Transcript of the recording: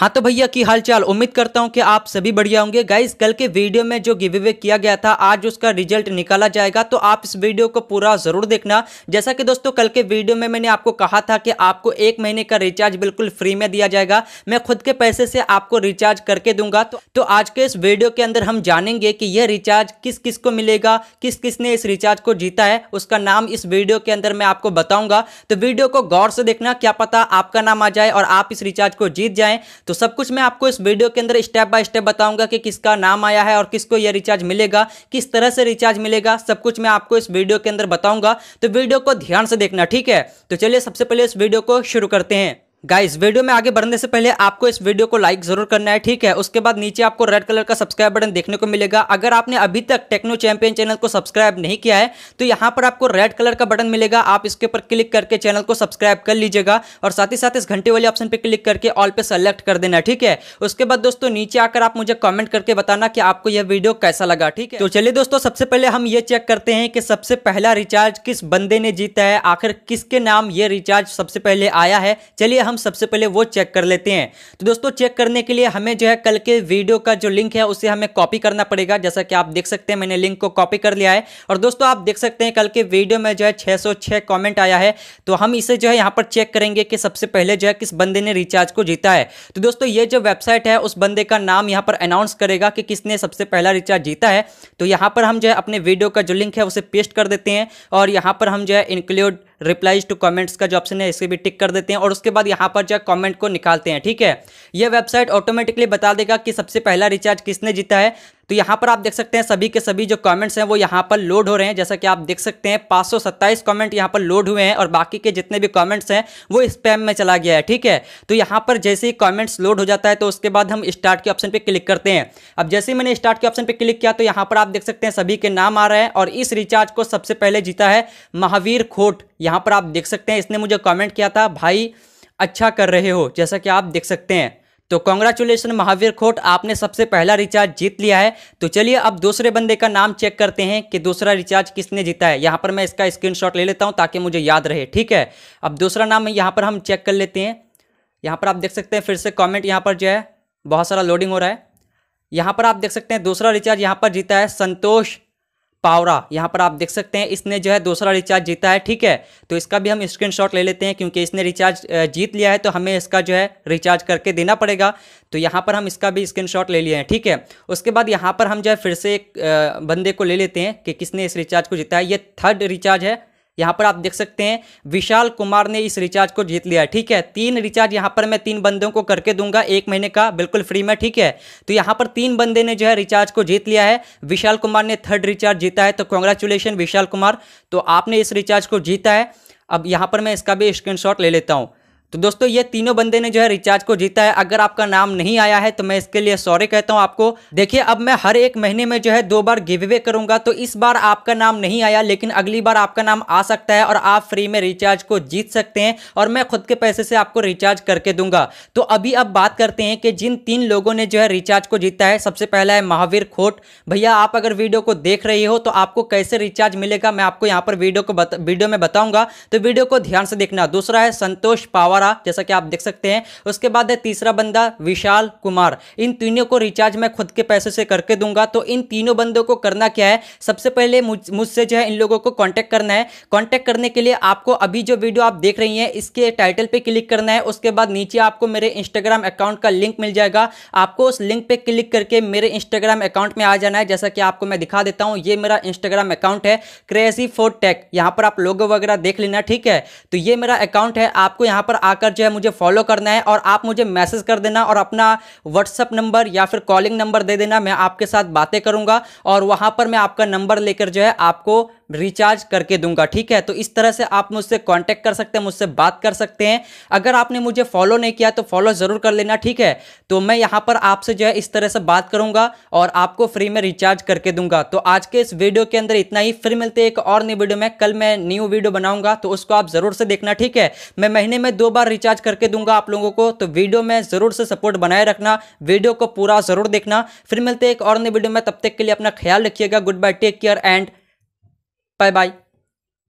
हाँ तो भैया की हालचाल उम्मीद करता हूँ कि आप सभी बढ़िया होंगे गाइस कल के वीडियो में जो गिव अवे किया गया था आज उसका रिजल्ट निकाला जाएगा तो आप इस वीडियो को पूरा जरूर देखना जैसा कि दोस्तों कल के वीडियो में मैंने आपको कहा था कि आपको एक महीने का रिचार्ज बिल्कुल फ्री में दिया जाएगा मैं खुद के पैसे से आपको रिचार्ज करके दूंगा तो, तो आज के इस वीडियो के अंदर हम जानेंगे कि यह रिचार्ज किस किस को मिलेगा किस किस ने इस रिचार्ज को जीता है उसका नाम इस वीडियो के अंदर मैं आपको बताऊंगा तो वीडियो को गौर से देखना क्या पता आपका नाम आ जाए और आप इस रिचार्ज को जीत जाए तो सब कुछ मैं आपको इस वीडियो के अंदर स्टेप बाय स्टेप बताऊंगा कि किसका नाम आया है और किसको यह रिचार्ज मिलेगा किस तरह से रिचार्ज मिलेगा सब कुछ मैं आपको इस वीडियो के अंदर बताऊंगा तो वीडियो को ध्यान से देखना ठीक है तो चलिए सबसे पहले इस वीडियो को शुरू करते हैं गाइस वीडियो में आगे बढ़ने से पहले आपको इस वीडियो को लाइक जरूर करना है ठीक है उसके बाद नीचे आपको रेड कलर का सब्सक्राइब बटन देखने को मिलेगा अगर आपने अभी तक टेक्नो चैंपियन चैनल को सब्सक्राइब नहीं किया है तो यहां पर आपको रेड कलर का बटन मिलेगा आप इसके ऊपर क्लिक करके चैनल को सब्सक्राइब कर लीजिएगा और साथ ही साथ इस घंटे वाले ऑप्शन पर क्लिक करके ऑल पे सेलेक्ट कर देना ठीक है उसके बाद दोस्तों नीचे आकर आप मुझे कॉमेंट करके बताना कि आपको यह वीडियो कैसा लगा ठीक है तो चलिए दोस्तों सबसे पहले हम ये चेक करते हैं कि सबसे पहला रिचार्ज किस बंदे ने जीता है आखिर किसके नाम ये रिचार्ज सबसे पहले आया है चलिए हम सबसे पहले वो चेक कर लेते हैं तो दोस्तों चेक करने के लिए हमें जो है कल के वीडियो का जो लिंक है उसे हमें कॉपी करना पड़ेगा जैसा कि आप देख सकते हैं मैंने लिंक को कॉपी कर लिया है और दोस्तों आप देख सकते हैं कल के वीडियो में जो है छह कमेंट आया है तो हम इसे जो है यहाँ पर चेक करेंगे कि सबसे पहले जो है किस बंदे ने रिचार्ज को जीता है तो दोस्तों ये जो वेबसाइट है उस बंदे का नाम यहाँ पर अनाउंस करेगा कि किसने सबसे पहला रिचार्ज जीता है तो यहाँ पर हम जो है अपने वीडियो का जो लिंक है उसे पेस्ट कर देते हैं और यहाँ पर हम जो है इंक्लूड रिप्लाईज टू कमेंट्स का जो ऑप्शन है इसे भी टिक कर देते हैं और उसके बाद यहाँ पर जो कॉमेंट को निकालते हैं ठीक है यह वेबसाइट ऑटोमेटिकली बता देगा कि सबसे पहला रिचार्ज किसने जीता है तो यहाँ पर आप देख सकते हैं सभी के सभी जो कमेंट्स हैं वो यहाँ पर लोड हो रहे हैं जैसा कि आप देख सकते हैं पाँच कमेंट यहाँ पर लोड हुए हैं और बाकी के जितने भी कमेंट्स हैं वो स्पैम में चला गया है ठीक है तो यहाँ पर जैसे ही कॉमेंट्स लोड हो जाता है तो उसके बाद हम स्टार्ट के ऑप्शन पर क्लिक करते हैं अब जैसे ही मैंने स्टार्ट के ऑप्शन पर क्लिक किया तो यहाँ पर आप देख सकते हैं सभी के नाम आ रहे हैं और इस रिचार्ज को सबसे पहले जीता है महावीर खोट यहाँ पर आप देख सकते हैं इसने मुझे कमेंट किया था भाई अच्छा कर रहे हो जैसा कि आप देख सकते हैं तो कॉन्ग्रेचुलेसन महावीर खोट आपने सबसे पहला रिचार्ज जीत लिया है तो चलिए अब दूसरे बंदे का नाम चेक करते हैं कि दूसरा रिचार्ज किसने जीता है यहाँ पर मैं इसका स्क्रीनशॉट ले लेता हूँ ताकि मुझे याद रहे ठीक है अब दूसरा नाम यहाँ पर हम चेक कर लेते हैं यहाँ पर आप देख सकते हैं फिर से कॉमेंट यहाँ पर जो है बहुत सारा लोडिंग हो रहा है यहाँ पर आप देख सकते हैं दूसरा रिचार्ज यहाँ पर जीता है संतोष पावरा यहाँ पर आप देख सकते हैं इसने जो है दूसरा रिचार्ज जीता है ठीक है तो इसका भी हम स्क्रीनशॉट ले लेते हैं क्योंकि इसने रिचार्ज जीत लिया है तो हमें इसका जो है रिचार्ज करके देना पड़ेगा तो यहाँ पर हम इसका भी स्क्रीनशॉट ले लिए हैं ठीक है उसके बाद यहाँ पर हम जो है फिर से एक बंदे को ले लेते हैं कि किसने इस रिचार्ज को जीता है ये थर्ड रिचार्ज है यहाँ पर आप देख सकते हैं विशाल कुमार ने इस रिचार्ज को जीत लिया है ठीक है तीन रिचार्ज यहाँ पर मैं तीन बंदों को करके दूंगा एक महीने का बिल्कुल फ्री में ठीक है तो यहाँ पर तीन बंदे ने जो है रिचार्ज को जीत लिया है विशाल कुमार ने थर्ड रिचार्ज जीता है तो कॉन्ग्रेचुलेशन विशाल कुमार तो आपने इस रिचार्ज को जीता है अब यहाँ पर मैं इसका भी स्क्रीनशॉट ले लेता हूँ तो दोस्तों ये तीनों बंदे ने जो है रिचार्ज को जीता है अगर आपका नाम नहीं आया है तो मैं इसके लिए सॉरी कहता हूं आपको देखिए अब मैं हर एक महीने में जो है दो बार गिव अवे करूंगा तो इस बार आपका नाम नहीं आया लेकिन अगली बार आपका नाम आ सकता है और आप फ्री में रिचार्ज को जीत सकते हैं और मैं खुद के पैसे से आपको रिचार्ज करके दूंगा तो अभी अब बात करते हैं कि जिन तीन लोगों ने जो है रिचार्ज को जीता है सबसे पहला है महावीर खोट भैया आप अगर वीडियो को देख रहे हो तो आपको कैसे रिचार्ज मिलेगा मैं आपको यहाँ पर वीडियो को वीडियो में बताऊंगा तो वीडियो को ध्यान से देखना दूसरा है संतोष पावर द्वारा जैसा कि आप देख सकते हैं उसके बाद है तीसरा बंदा विशाल कुमार इन तीनों को रिचार्ज मैं खुद के पैसे से करके दूंगा तो इन तीनों बंदों को करना क्या है सबसे पहले मुझसे जो है इन लोगों को कॉन्टैक्ट करना है कॉन्टैक्ट करने के लिए आपको अभी जो वीडियो आप देख रही हैं इसके टाइटल पर क्लिक करना है उसके बाद नीचे आपको मेरे इंस्टाग्राम अकाउंट का लिंक मिल जाएगा आपको उस लिंक पर क्लिक करके मेरे इंस्टाग्राम अकाउंट में आ जाना है जैसा कि आपको मैं दिखा देता हूँ ये मेरा इंस्टाग्राम अकाउंट है क्रेजी फोर टेक यहाँ पर आप लोगो वगैरह देख लेना ठीक है तो ये मेरा अकाउंट है आपको यहाँ पर आकर जो है मुझे फॉलो करना है और आप मुझे मैसेज कर देना और अपना व्हाट्सअप नंबर या फिर कॉलिंग नंबर दे देना मैं आपके साथ बातें करूंगा और वहां पर मैं आपका नंबर लेकर जो है आपको रिचार्ज करके दूंगा ठीक है तो इस तरह से आप मुझसे कांटेक्ट कर सकते हैं मुझसे बात कर सकते हैं अगर आपने मुझे फॉलो नहीं किया तो फॉलो ज़रूर कर लेना ठीक है तो मैं यहाँ पर आपसे जो है इस तरह से बात करूँगा और आपको फ्री में रिचार्ज करके दूंगा तो आज के इस वीडियो के अंदर इतना ही फिर मिलते एक और नई वीडियो में कल मैं न्यू वीडियो बनाऊंगा तो उसको आप ज़रूर से देखना ठीक है मैं महीने में दो बार रिचार्ज करके दूंगा आप लोगों को तो वीडियो में ज़रूर से सपोर्ट बनाए रखना वीडियो को पूरा ज़रूर देखना फिर मिलते एक और नई वीडियो में तब तक के लिए अपना ख्याल रखिएगा good bye take care and Bye bye.